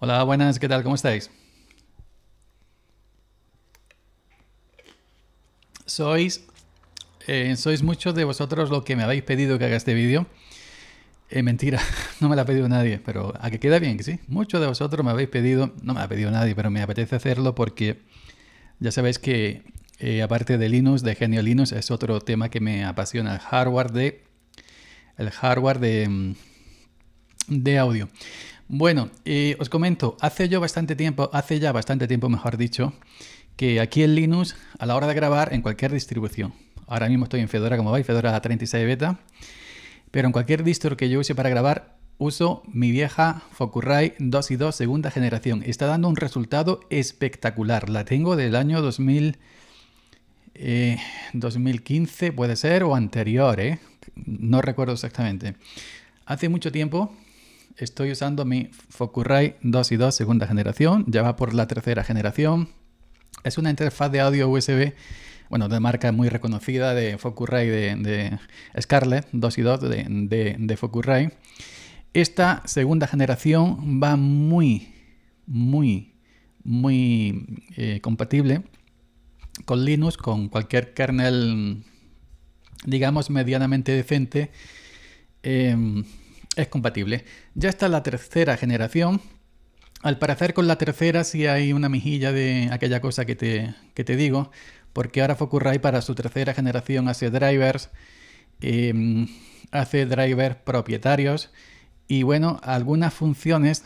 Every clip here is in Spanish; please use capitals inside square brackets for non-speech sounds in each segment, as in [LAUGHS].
Hola, buenas, ¿qué tal? ¿Cómo estáis? Sois, eh, sois muchos de vosotros los que me habéis pedido que haga este vídeo. Eh, mentira, [LAUGHS] no me lo ha pedido nadie, pero a que queda bien, que ¿sí? Muchos de vosotros me habéis pedido, no me ha pedido nadie, pero me apetece hacerlo porque ya sabéis que eh, aparte de Linux, de Genio Linux, es otro tema que me apasiona, el hardware de, el hardware de, mm, de audio. Bueno, eh, os comento, hace yo bastante tiempo, hace ya bastante tiempo, mejor dicho, que aquí en Linux, a la hora de grabar, en cualquier distribución, ahora mismo estoy en Fedora, como veis, Fedora 36 beta, pero en cualquier distro que yo use para grabar, uso mi vieja FocuRai 2 y 2 segunda generación. Está dando un resultado espectacular. La tengo del año 2000, 2015, eh, puede ser, o anterior, eh. no recuerdo exactamente. Hace mucho tiempo estoy usando mi Focusrite 2 y 2 segunda generación, ya va por la tercera generación. Es una interfaz de audio USB, bueno, de marca muy reconocida de Focusrite, de, Scarlet Scarlett 2 y 2 de, de, Esta segunda generación va muy, muy, muy eh, compatible con Linux, con cualquier kernel, digamos, medianamente decente. Em, es compatible. Ya está la tercera generación. Al parecer con la tercera si hay una mejilla de aquella cosa que te, te digo, porque ahora Focusrite para su tercera generación hace drivers, em, hace drivers propietarios y bueno, algunas funciones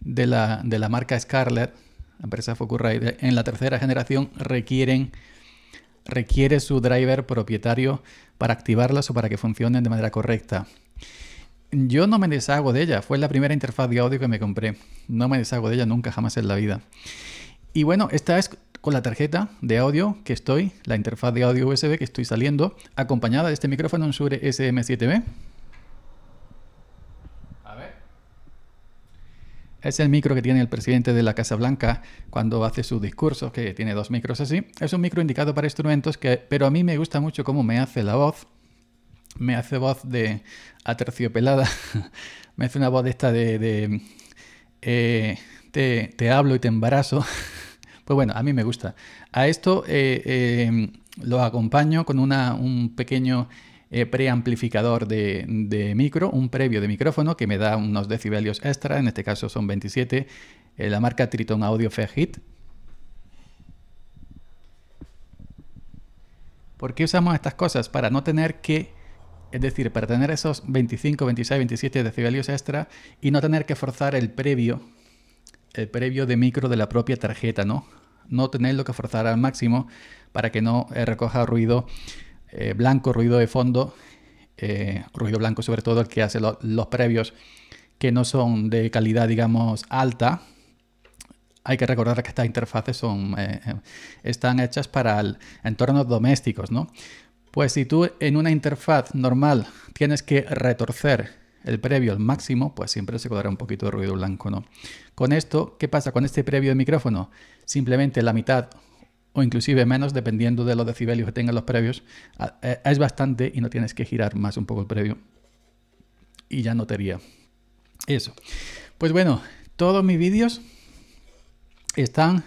de la, marca Scarlett, la empresa Focusrite, en la tercera generación requieren requiere su driver propietario para activarlas o para que funcionen de manera correcta yo no me deshago de ella. Fue la primera interfaz de audio que me compré. No me deshago de ella nunca, jamás en la vida. Y bueno, esta es con la tarjeta de audio que estoy, la interfaz de audio USB que estoy saliendo, acompañada de este micrófono en Shure SM7B. A ver. Es el micro que tiene el presidente de la Casa Blanca cuando hace sus discursos, que tiene dos micros así. Es un micro indicado para instrumentos, que, pero a mí me gusta mucho cómo me hace la voz me hace voz de aterciopelada, [LAUGHS] me hace una voz de esta de, eh, te, hablo y te embarazo. [LAUGHS] Pues bueno, a mí me gusta. A esto eh, eh, lo acompaño con un pequeño preamplificador de, de, micro, un previo de micrófono que me da unos decibelios extra, en este caso son 27, la marca Triton Audio Fair ¿Por qué usamos estas cosas? Para no tener que es decir, para tener esos 25, 26, 27 decibelios extra y no tener que forzar el previo, el previo de micro de la propia tarjeta, ¿no? No tenerlo que forzar al máximo para que no eh, recoja ruido eh, blanco, ruido de fondo, eh, ruido blanco sobre todo el que hace los previos que no son de calidad, digamos, alta. Hay que recordar que estas interfaces son, están hechas para el, entornos domésticos, ¿no? Pues si tú en una interfaz normal tienes que retorcer el previo al máximo, pues siempre se colará un poquito de ruido blanco, ¿no? Con esto, ¿qué pasa con este previo de micrófono? Simplemente la mitad o inclusive menos, dependiendo de los decibelios que tengan los previos, eh, es bastante y no tienes que girar más un poco el previo. Y ya no notaría eso. Pues bueno, todos mis vídeos están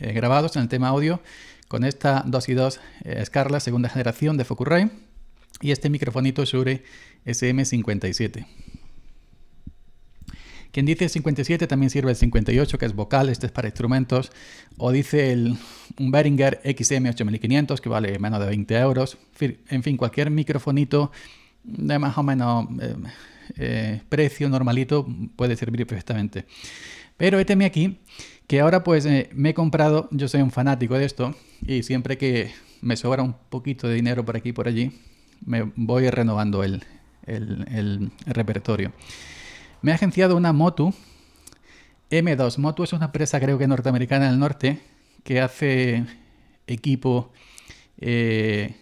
eh, grabados en el tema audio con esta 2 y 2 Scarla segunda generación de Focusrite y este microfonito Shure SM57. Quien dice 57 también sirve el 58, que es vocal, este es para instrumentos. O dice el, un Behringer XM8500, que vale menos de 20 euros. En fin, cualquier microfonito de más o menos eh, eh, precio normalito puede servir perfectamente. Pero este aquí que ahora pues eh, me he comprado, yo soy un fanático de esto y siempre que me sobra un poquito de dinero por aquí y por allí, me voy renovando el, repertorio. Me ha agenciado una Motu M2. Motu es una empresa creo que norteamericana del norte que hace equipo, eh,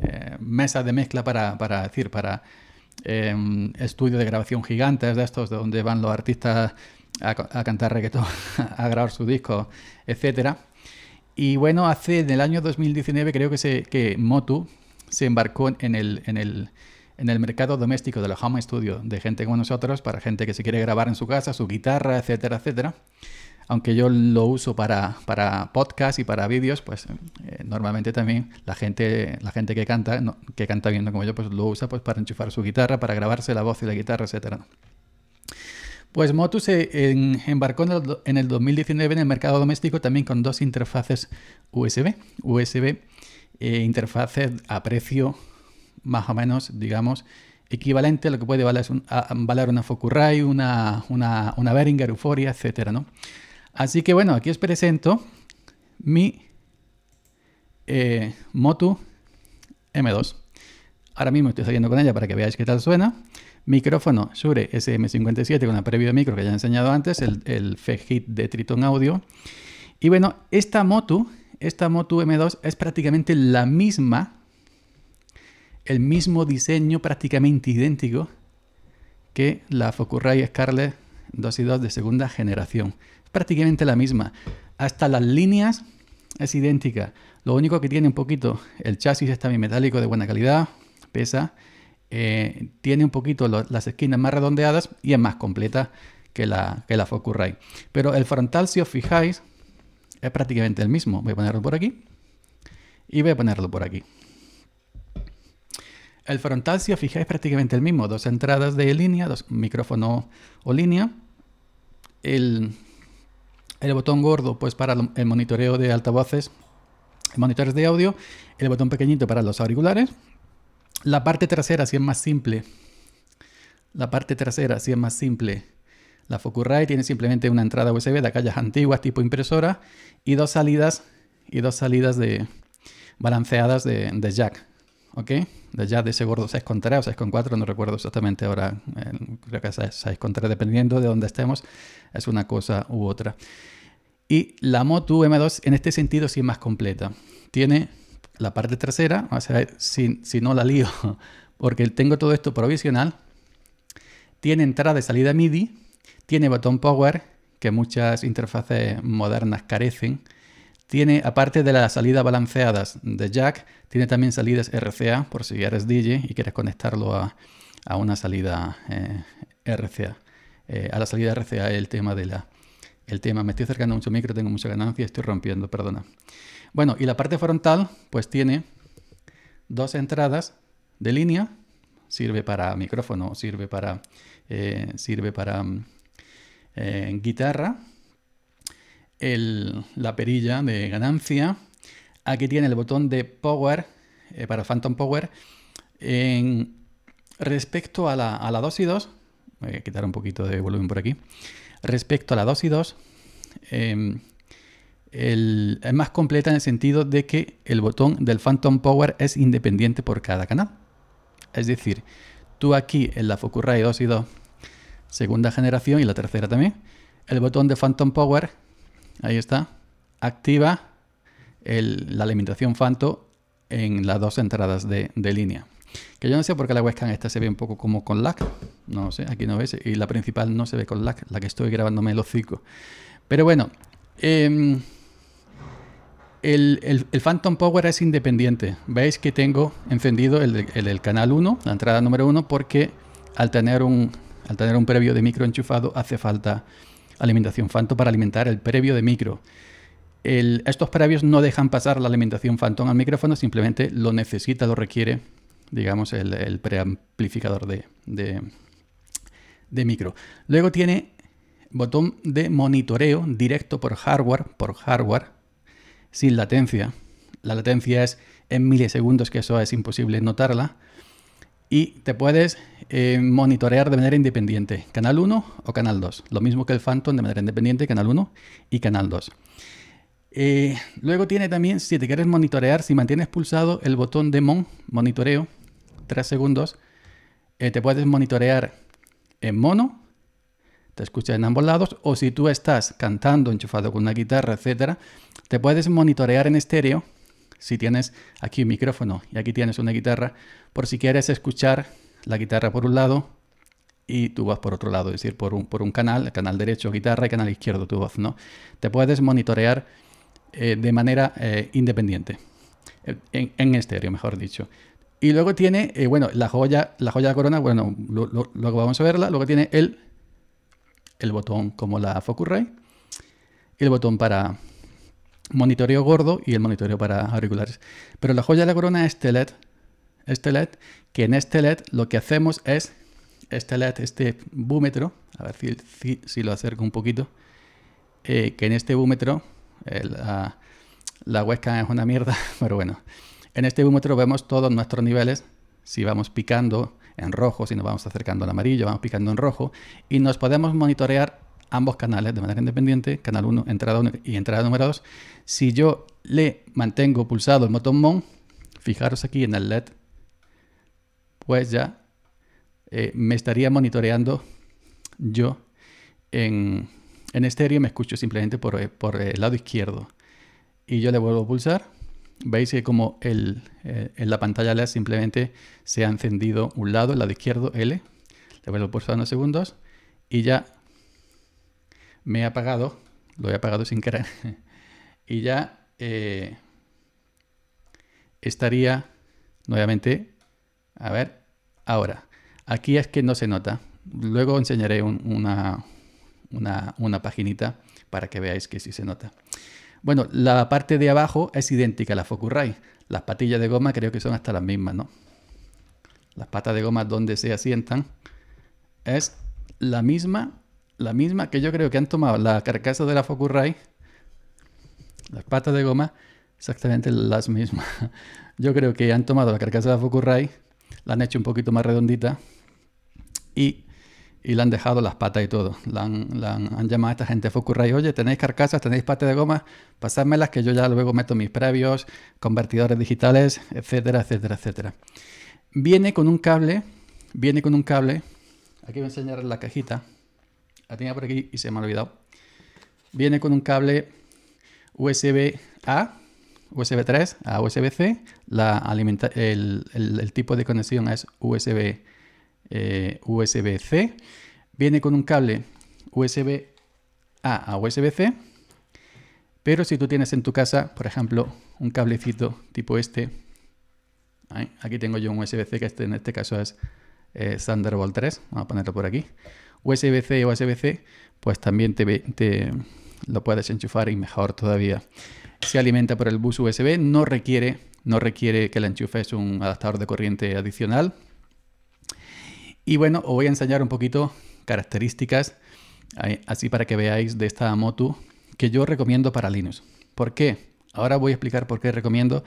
eh, mesas mesa de mezcla para, para decir, para em, de grabación gigantes de estos, donde van los artistas a, cantar reggaetón, [LAUGHS] a grabar su disco, etc. Y bueno, hace en el año 2019 creo que, se, que Motu se embarcó en el, en el, en el mercado doméstico de los home Studio, de gente como nosotros, para gente que se quiere grabar en su casa, su guitarra, etcétera, etcétera. Aunque yo lo uso para, para podcast y para vídeos, pues eh, normalmente también la gente, la gente que canta, que canta viendo como yo, pues lo usa pues, para enchufar su guitarra, para grabarse la voz y la guitarra, etcétera. Pues Motu se embarcó en el, 2019 en el mercado doméstico también con dos interfaces USB. USB, eh, interfaces a precio más o menos, digamos, equivalente a lo que puede valer, valer una focurray, una, una, una Behringer, Euphoria, etc. ¿no? Así que bueno, aquí os presento mi eh, Motu M2. Ahora mismo estoy saliendo con ella para que veáis qué tal suena. Micrófono Shure SM57 con la previo de micro que ya he enseñado antes, el, el hit de Triton Audio. Y bueno, esta Motu, esta Motu M2 es prácticamente la misma, el mismo diseño prácticamente idéntico que la Focusrite Scarlett 2 y 2 de segunda generación. Es prácticamente la misma. Hasta las líneas es idéntica. Lo único que tiene un poquito, el chasis está bien metálico de buena calidad, pesa, eh, tiene un poquito las esquinas más redondeadas y es más completa que la, que la Focusrite. Pero el frontal, si os fijáis, es prácticamente el mismo. Voy a ponerlo por aquí y voy a ponerlo por aquí. El frontal, si os fijáis, es prácticamente el mismo. Dos entradas de línea, dos micrófono o línea. El, el botón gordo, pues para el monitoreo de altavoces, monitores de audio. El botón pequeñito para los auriculares. La parte trasera si es más simple. La parte trasera si es más simple. La Focusrite tiene simplemente una entrada USB de aquellas antiguas tipo impresora y dos salidas y dos salidas de balanceadas de, jack, ¿ok? De jack de ese gordo 6.3 o 6.4, no recuerdo exactamente ahora, eh, creo que es 6.3, dependiendo de dónde estemos, es una cosa u otra. Y la Motu M2 en este sentido sí es más completa. Tiene la parte trasera, si, si no la lío, [LAUGHS] porque tengo todo esto provisional, tiene entrada y salida MIDI, tiene botón power, que muchas interfaces modernas carecen, tiene, aparte de las salidas balanceadas de jack, tiene también salidas RCA, por si eres DJ y quieres conectarlo a, una salida eh, RCA. Eh, a la salida RCA el tema de la el tema. Me estoy acercando mucho micro, tengo mucha ganancia, estoy rompiendo, perdona. Bueno, y la parte frontal, pues tiene dos entradas de línea. Sirve para micrófono, sirve para, eh, sirve para mm, eh, guitarra. la perilla de ganancia. Aquí tiene el botón de power eh, para Phantom Power. respecto a la, a la 2 y 2, voy a quitar un poquito de volumen por aquí. Respecto a la 2 y 2, es más completa en el sentido de que el botón del Phantom Power es independiente por cada canal. Es decir, tú aquí en la Focusrite 2 y 2, segunda generación y la tercera también, el botón de Phantom Power, ahí está, activa la alimentación Phantom en las dos entradas de línea. Que yo no sé por qué la webcam esta se ve un poco como con lag. No sé, aquí no ves. Y la principal no se ve con lag, la que estoy grabándome el hocico. Pero bueno, em, el, Phantom Power es independiente. Veis que tengo encendido el, canal 1, la entrada número 1, porque al tener, un, al tener un previo de micro enchufado hace falta alimentación Phantom para alimentar el previo de micro. estos previos no dejan pasar la alimentación Phantom al micrófono, simplemente lo necesita, lo requiere digamos, el, preamplificador de, micro. Luego tiene botón de monitoreo directo por hardware, por hardware, sin latencia. La latencia es en milisegundos, que eso es imposible notarla. Y te puedes eh, monitorear de manera independiente, canal 1 o canal 2. Lo mismo que el Phantom de manera independiente, canal 1 y canal 2. Eh, luego tiene también, si te quieres monitorear, si mantienes pulsado el botón de mon, monitoreo, 3 segundos, eh, te puedes monitorear en mono, te escuchas en ambos lados, o si tú estás cantando, enchufado con una guitarra, etcétera, te puedes monitorear en estéreo. Si tienes aquí un micrófono y aquí tienes una guitarra, por si quieres escuchar la guitarra por un lado y tu voz por otro lado, es decir, por un, por un canal, el canal derecho guitarra y canal izquierdo tu voz, ¿no? Te puedes monitorear eh, de manera eh, independiente, en, en, estéreo, mejor dicho. Y luego tiene, eh, bueno, la joya, la joya de corona, bueno, luego vamos a verla. Luego tiene el, el botón como la Focusrite, el botón para monitoreo gordo y el monitoreo para auriculares. Pero la joya de la corona es este LED, este LED, que en este LED lo que hacemos es este LED, este búmetro, a ver si, lo acerco un poquito, eh, que en este búmetro eh, la, huesca es una mierda, [LAUGHS] pero bueno. En este búmetro vemos todos nuestros niveles. Si vamos picando en rojo, si nos vamos acercando al amarillo, vamos picando en rojo. Y nos podemos monitorear ambos canales de manera independiente, canal 1, entrada 1 y entrada número 2. Si yo le mantengo pulsado el botón MON, fijaros aquí en el LED, pues ya eh, me estaría monitoreando yo en, estéreo, me escucho simplemente eh, por el lado izquierdo. Y yo le vuelvo a pulsar veis que como eh, en la pantalla simplemente se ha encendido un lado, el lado izquierdo, L. Le voy a pulsar unos segundos y ya me ha apagado, lo he apagado sin querer, [LAUGHS] y ya eh, estaría nuevamente, a ver, ahora. Aquí es que no se nota. Luego enseñaré una, una, una paginita para que veáis que sí se nota. Bueno, la parte de abajo es idéntica a la Focusrite. Las patillas de goma creo que son hasta las mismas, ¿no? Las patas de goma donde se asientan es la misma, la misma que yo creo que han tomado la carcasa de la Focusrite, las patas de goma, exactamente las mismas. [LAUGHS] Yo creo que han tomado la carcasa de la Focusrite, la han hecho un poquito más redondita y y le han dejado las patas y todo. han, llamado a esta gente Focurray, oye, tenéis carcasas, tenéis patas de goma, las que yo ya luego meto mis previos, convertidores digitales, etcétera, etcétera, etcétera. Viene con un cable, viene con un cable, aquí voy a enseñar la cajita, la tenía por aquí y se me ha olvidado. Viene con un cable USB A, USB 3 a USB C, la alimenta el, el tipo de conexión es USB eh, USB-C. Viene con un cable USB A a USB-C. Pero si tú tienes en tu casa, por ejemplo, un cablecito tipo este, aquí tengo yo un USB-C que este, en este caso es eh, Thunderbolt 3, vamos a ponerlo por aquí. USB-C o USB-C, pues también te, lo puedes enchufar y mejor todavía. Se alimenta por el bus USB, no requiere, no requiere que la enchufes un adaptador de corriente adicional, y bueno, os voy a enseñar un poquito características, así para que veáis de esta moto que yo recomiendo para Linux. ¿Por qué? Ahora voy a explicar por qué recomiendo.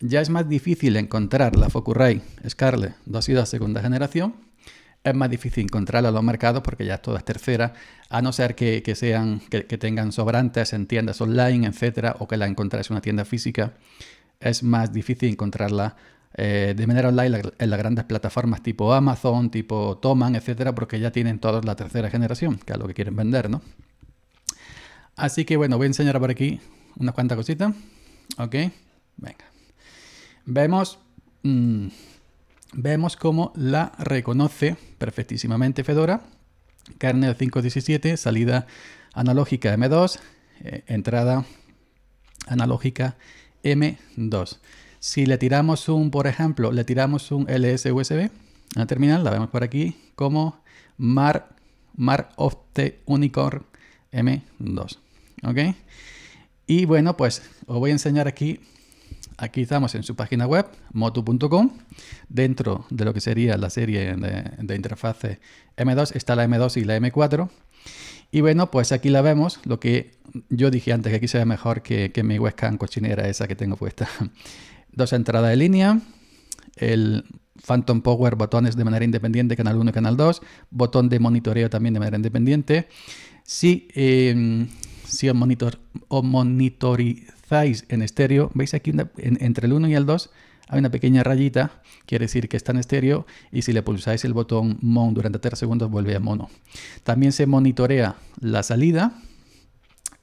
Ya es más difícil encontrar la Focusrite Scarlett 2 y segunda generación. Es más difícil encontrarla en los mercados porque ya toda tercera. a no ser que, sean, que, tengan sobrantes en tiendas online, etcétera, o que la encontráis en una tienda física. Es más difícil encontrarla eh, de manera online en las grandes plataformas tipo Amazon, tipo Toman, etcétera, porque ya tienen todos la tercera generación, que es lo que quieren vender, ¿no? Así que bueno, voy a enseñar por aquí unas cuantas cositas. Ok, venga. Vemos, mm, vemos cómo la reconoce perfectísimamente Fedora. Kernel 5.17, salida analógica M2, eh, entrada analógica M2. Si le tiramos un, por ejemplo, le tiramos un LS USB a la terminal, la vemos por aquí como Mar, Mar of the Unicorn M2. ¿Ok? Y bueno, pues os voy a enseñar aquí. Aquí estamos en su página web, motu.com. Dentro de lo que sería la serie de, interfaces M2 está la M2 y la M4. Y bueno, pues aquí la vemos, lo que yo dije antes, que aquí se ve mejor que, que mi webcam cochinera esa que tengo puesta. Dos entradas de línea, el Phantom Power, botones de manera independiente, canal 1 y canal 2, botón de monitoreo también de manera independiente. Si, em, si os, monitor, monitorizáis en estéreo, veis aquí entre el 1 y el 2 hay una pequeña rayita, quiere decir que está en estéreo, y si le pulsáis el botón MON durante 3 segundos vuelve a mono. También se monitorea la salida,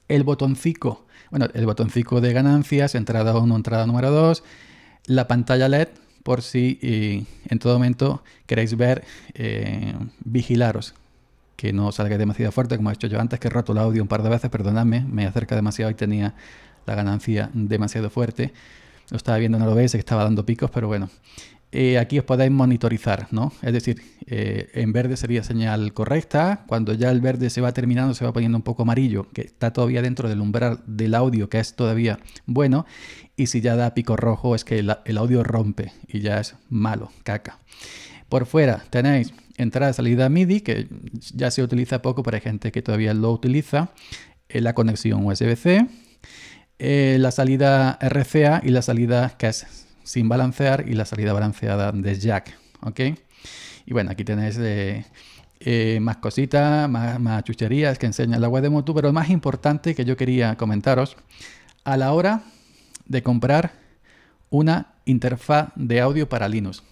el botoncito bueno, el botoncito de ganancias, entrada 1, entrada número 2, la pantalla LED por si eh, en todo momento queréis ver, eh, vigilaros que no salga demasiado fuerte, como he hecho yo antes, que he roto el audio un par de veces, perdonadme, me acerca demasiado y tenía la ganancia demasiado fuerte. Lo estaba viendo no lo veis, que estaba dando picos, pero bueno, eh, aquí os podéis monitorizar, ¿no? Es decir, eh, en verde sería señal correcta, cuando ya el verde se va terminando se va poniendo un poco amarillo, que está todavía dentro del umbral del audio, que es todavía bueno, y si ya da pico rojo es que el, audio rompe y ya es malo, caca. Por fuera tenéis entrada y salida MIDI, que ya se utiliza poco pero hay gente que todavía lo utiliza, eh, la conexión USB-C, la salida RCA y la salida que sin balancear y la salida balanceada de jack, ¿ok? Y bueno, aquí tenéis eh, eh, más cositas, más, chucherías que enseña la web de Motu, pero lo más importante que yo quería comentaros, a la hora de comprar una interfaz de audio para Linux.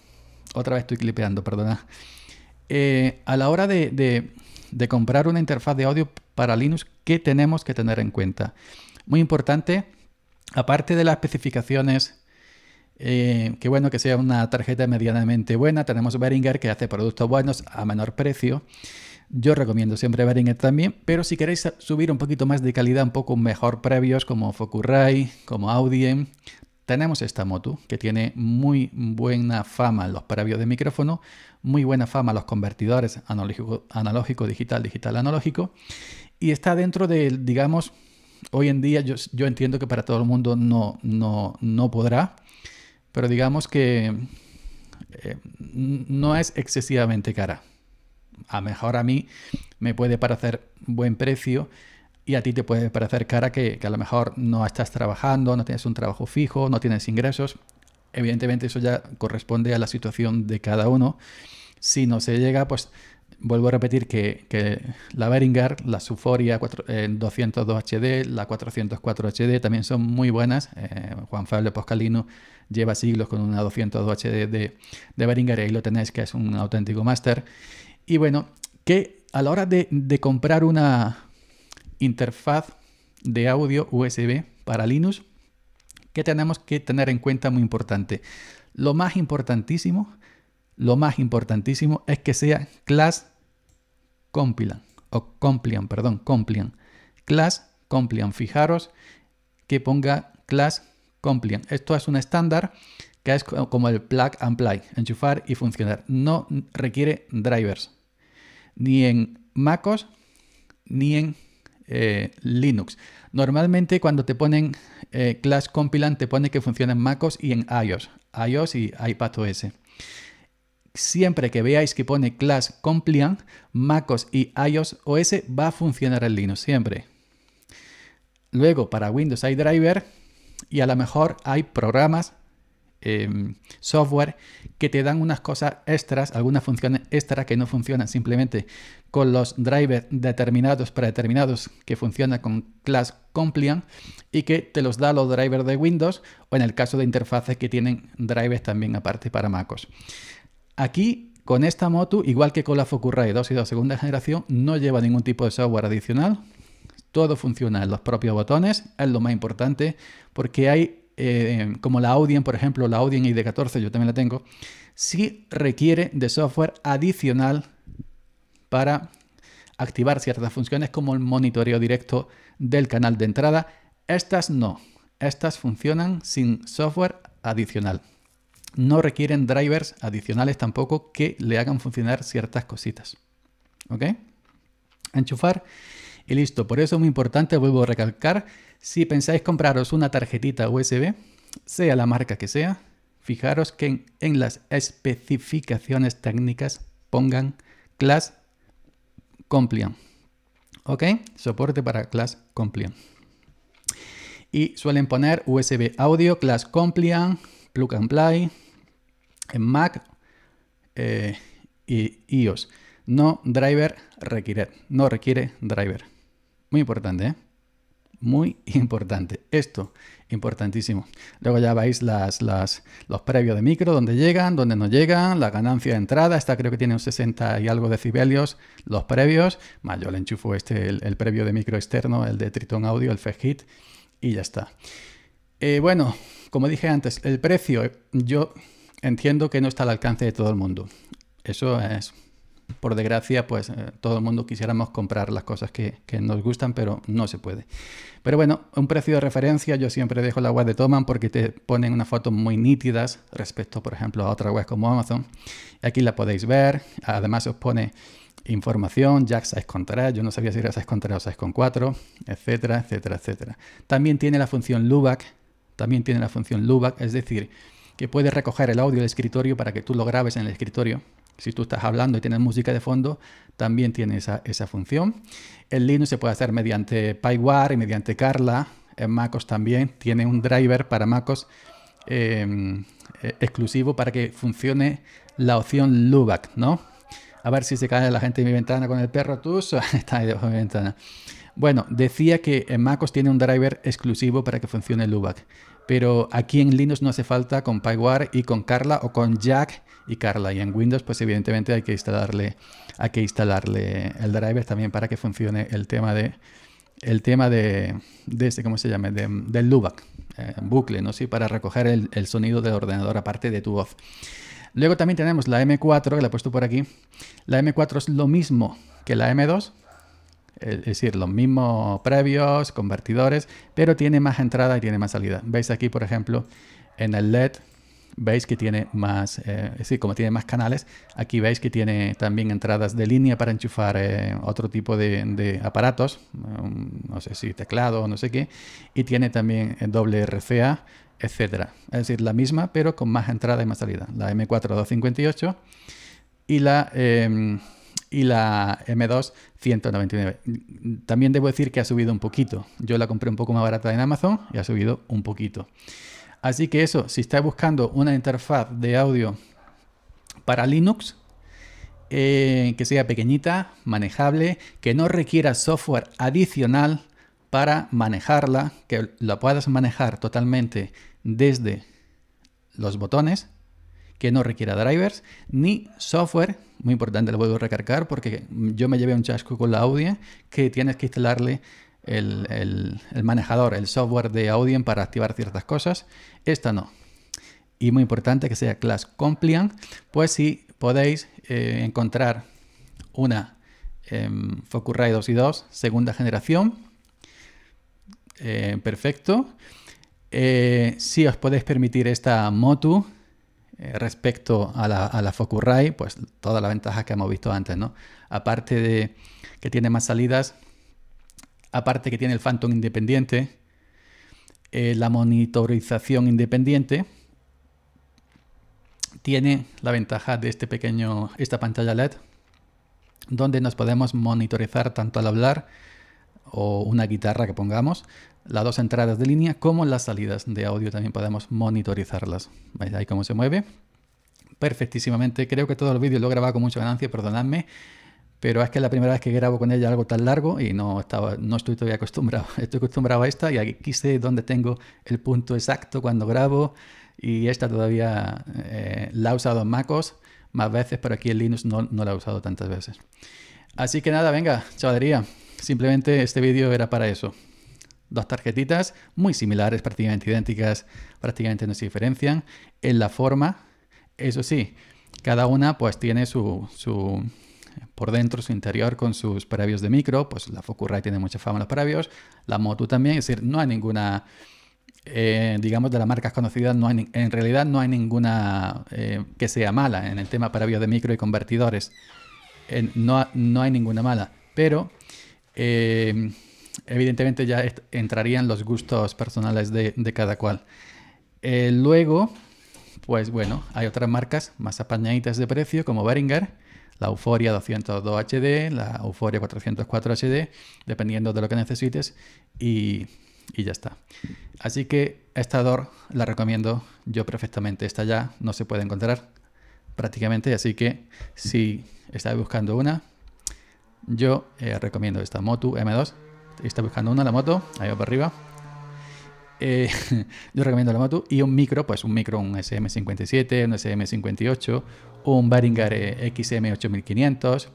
Otra vez estoy clipeando, perdona. Eh, a la hora de, de comprar una interfaz de audio para Linux, ¿qué tenemos que tener en cuenta? Muy importante, aparte de las especificaciones eh, qué bueno que sea una tarjeta medianamente buena. Tenemos Behringer que hace productos buenos a menor precio. Yo recomiendo siempre Behringer también, pero si queréis subir un poquito más de calidad, un poco mejor previos como Focusrite, como Audien, tenemos esta moto que tiene muy buena fama los previos de micrófono, muy buena fama en los convertidores analógico, digital, digital analógico, y está dentro del, digamos, hoy en día yo, entiendo que para todo el mundo no podrá, pero digamos que eh, no es excesivamente cara. A lo mejor a mí me puede parecer buen precio y a ti te puede parecer cara que, que a lo mejor no estás trabajando, no tienes un trabajo fijo, no tienes ingresos. Evidentemente eso ya corresponde a la situación de cada uno. Si no se llega pues vuelvo a repetir que, la Behringer, la Suforia 202 eh, HD, la 404 HD también son muy buenas. Eh, Juan Fabio Poscalino lleva siglos con una 202 HD de, de y ahí lo tenéis que es un auténtico máster. Y bueno, que a la hora de, comprar una interfaz de audio USB para Linux, ¿qué tenemos que tener en cuenta muy importante. Lo más importantísimo, lo más importantísimo es que sea class compilan o complian, perdón, complian. Class complian. Fijaros que ponga class complian. Esto es un estándar que es como el plug and play, enchufar y funcionar. No requiere drivers, ni en MacOS, ni en eh, Linux. Normalmente cuando te ponen eh, class complian te pone que funciona en MacOS y en iOS, iOS y iPadOS siempre que veáis que pone class compliant, MacOS y iOS OS va a funcionar en Linux siempre. Luego, para Windows hay driver y a lo mejor hay programas, em, software, que te dan unas cosas extras, algunas funciones extras que no funcionan simplemente con los drivers determinados, predeterminados, que funcionan con class compliant y que te los da los drivers de Windows o en el caso de interfaces que tienen drivers también aparte para MacOS. Aquí, con esta moto, igual que con la Focusrite 2 y 2 segunda generación, no lleva ningún tipo de software adicional. Todo funciona en los propios botones, es lo más importante, porque hay, eh, como la Audien, por ejemplo, la Audien ID14, yo también la tengo, sí requiere de software adicional para activar ciertas funciones como el monitoreo directo del canal de entrada. Estas no, estas funcionan sin software adicional no requieren drivers adicionales tampoco que le hagan funcionar ciertas cositas. ¿Ok? Enchufar y listo. Por eso es muy importante, vuelvo a recalcar, si pensáis compraros una tarjetita USB, sea la marca que sea, fijaros que en, las especificaciones técnicas pongan class compliant. ¿Ok? Soporte para class compliant. Y suelen poner USB audio, class compliant, Plug and Play, en Mac eh, y iOS. No driver requiere, no requiere driver. Muy importante, ¿eh? Muy importante. Esto, importantísimo. Luego ya veis las, los previos de micro, donde llegan, donde no llegan, la ganancia de entrada. Esta creo que tiene un 60 y algo decibelios, los previos. yo le enchufo este, el, previo de micro externo, el de Triton Audio, el FEGHIT, y ya está. Eh, bueno, como dije antes, el precio, eh, yo entiendo que no está al alcance de todo el mundo. Eso es, por desgracia, pues eh, todo el mundo quisiéramos comprar las cosas que, nos gustan, pero no se puede. Pero bueno, un precio de referencia, yo siempre dejo la web de Toman porque te ponen unas fotos muy nítidas respecto, por ejemplo, a otra web como Amazon. Aquí la podéis ver, además os pone información, Jack 6.3. yo no sabía si era 6.3 o 6.4, con etcétera, etcétera, etcétera. También tiene la función LUBAC, también tiene la función Lubac, es decir, que puede recoger el audio del escritorio para que tú lo grabes en el escritorio. Si tú estás hablando y tienes música de fondo, también tiene esa, función. El Linux se puede hacer mediante PyWire y mediante Carla. En MacOS también tiene un driver para MacOS em, eh, exclusivo para que funcione la opción Lubac. ¿no? A ver si se cae la gente en mi ventana con el perro tus. [LAUGHS] Está de mi ventana. Bueno, decía que en MacOS tiene un driver exclusivo para que funcione el pero aquí en Linux no hace falta con PyWare y con Carla o con Jack y Carla. Y en Windows, pues evidentemente hay que instalarle, hay que instalarle el driver también para que funcione el tema de el tema de, de este, ¿cómo se llama? del LUBAC, eh, bucle, ¿no? Sí, para recoger el, el sonido del ordenador aparte de tu voz. Luego también tenemos la M4, que la he puesto por aquí. La M4 es lo mismo que la M2, es decir, los mismos previos, convertidores, pero tiene más entrada y tiene más salida. Veis aquí, por ejemplo, en el LED, veis que tiene más, eh, es decir, como tiene más canales, aquí veis que tiene también entradas de línea para enchufar eh, otro tipo de, aparatos, no sé si teclado o no sé qué, y tiene también eh, doble RCA, etcétera. Es decir, la misma, pero con más entrada y más salida. La M4258 y la... Em, y la M2 199. También debo decir que ha subido un poquito. Yo la compré un poco más barata en Amazon y ha subido un poquito. Así que eso, si estáis buscando una interfaz de audio para Linux, eh, que sea pequeñita, manejable, que no requiera software adicional para manejarla, que la puedas manejar totalmente desde los botones, que no requiera drivers ni software. Muy importante, lo vuelvo a recargar porque yo me llevé un chasco con la Audien que tienes que instalarle el, el, manejador, el software de Audien para activar ciertas cosas. Esta no. Y muy importante que sea class compliant, pues si podéis eh, encontrar una focus em, Focusrite 2 y 2, segunda generación, eh, perfecto. Eh, si os podéis permitir esta Motu, eh, respecto a la, a pues todas las ventajas que hemos visto antes, ¿no? Aparte de que tiene más salidas, aparte que tiene el Phantom independiente, eh, la monitorización independiente, tiene la ventaja de este pequeño, esta pantalla LED, donde nos podemos monitorizar tanto al hablar o una guitarra que pongamos, las dos entradas de línea como las salidas de audio también podemos monitorizarlas. ¿Veis ahí cómo se mueve? Perfectísimamente. Creo que todo el vídeo lo he grabado con mucha ganancia, perdonadme. Pero es que es la primera vez que grabo con ella algo tan largo y no, estaba, no estoy todavía acostumbrado. [LAUGHS] Estoy acostumbrado a esta y aquí sé dónde tengo el punto exacto cuando grabo. Y esta todavía eh, la he usado en MacOS más veces, pero aquí en Linux no, no la he usado tantas veces. Así que nada, venga, chavalería. Simplemente este vídeo era para eso dos tarjetitas muy similares, prácticamente idénticas, prácticamente no se diferencian en la forma. Eso sí, cada una pues tiene su, su por dentro, su interior con sus previos de micro, pues la Focusrite tiene mucha fama en los previos, la Motu también, es decir, no hay ninguna... Eh, digamos, de las marcas conocidas, no en realidad no hay ninguna eh, que sea mala en el tema parabios de micro y convertidores. no, no, hay ninguna mala, pero eh, evidentemente ya entrarían los gustos personales de, cada cual. Eh, luego, pues bueno, hay otras marcas más apañaditas de precio como Beringer, la Euforia 202 HD, la Euforia 404 HD, dependiendo de lo que necesites y, ya está. Así que esta DOR la recomiendo yo perfectamente. Esta ya no se puede encontrar prácticamente, así que si estáis buscando una, yo eh, recomiendo esta Motu M2 Está buscando una la moto, ahí va para arriba. Eh, [LAUGHS] yo recomiendo la moto y un micro, pues un micro, un SM57, un SM58, un baringar XM8500,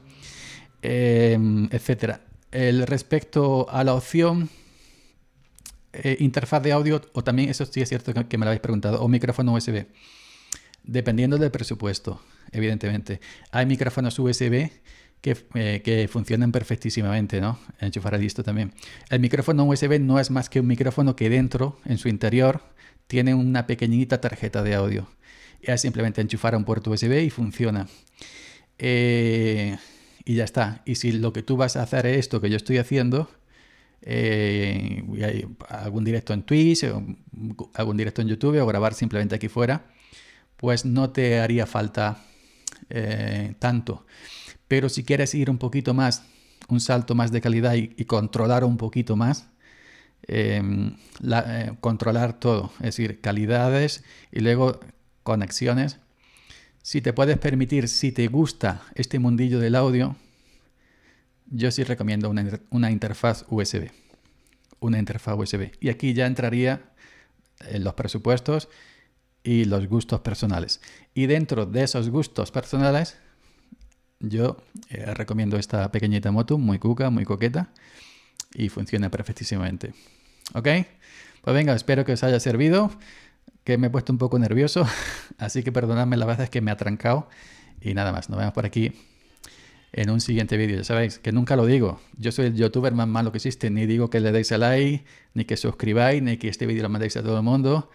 eh, em, etcétera. El respecto a la opción eh, interfaz de audio, o también, eso sí es cierto que me lo habéis preguntado, o micrófono USB. Dependiendo del presupuesto, evidentemente. Hay micrófonos USB eh, que, funcionen funcionan perfectísimamente, ¿no? Enchufar listo también. El micrófono USB no es más que un micrófono que dentro, en su interior, tiene una pequeñita tarjeta de audio. Es simplemente enchufar a un puerto USB y funciona. Eh, y ya está. Y si lo que tú vas a hacer es esto que yo estoy haciendo, eh, algún directo en Twitch, algún directo en YouTube o grabar simplemente aquí fuera, pues no te haría falta tanto. Pero si quieres ir un poquito más, un salto más de calidad y, controlar un poquito más, em, eh, controlar todo, es decir, calidades y luego conexiones. Si te puedes permitir, si te gusta este mundillo del audio, yo sí recomiendo una, una interfaz USB. Una interfaz USB. Y aquí ya entraría en eh, los presupuestos y los gustos personales. Y dentro de esos gustos personales, yo eh, recomiendo esta pequeñita moto, muy cuca, muy coqueta y funciona perfectísimamente. ¿Ok? Pues venga, espero que os haya servido, que me he puesto un poco nervioso, [LAUGHS] así que perdonadme las es que me ha trancado y nada más, nos vemos por aquí en un siguiente vídeo. Ya sabéis que nunca lo digo. Yo soy el youtuber más malo que existe. Ni digo que le deis a like, ni que suscribáis, ni que este vídeo lo mandéis a todo el mundo.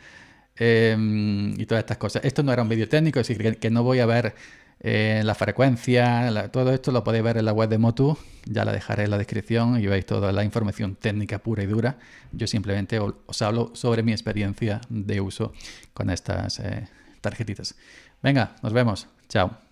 Em, y todas estas cosas. Esto no era un vídeo técnico, es decir, que no voy a ver eh, la frecuencia, todo esto lo podéis ver en la web de Motu, ya la dejaré en la descripción y veis toda la información técnica pura y dura. Yo simplemente os hablo sobre mi experiencia de uso con estas eh, tarjetitas. Venga, nos vemos. Chao.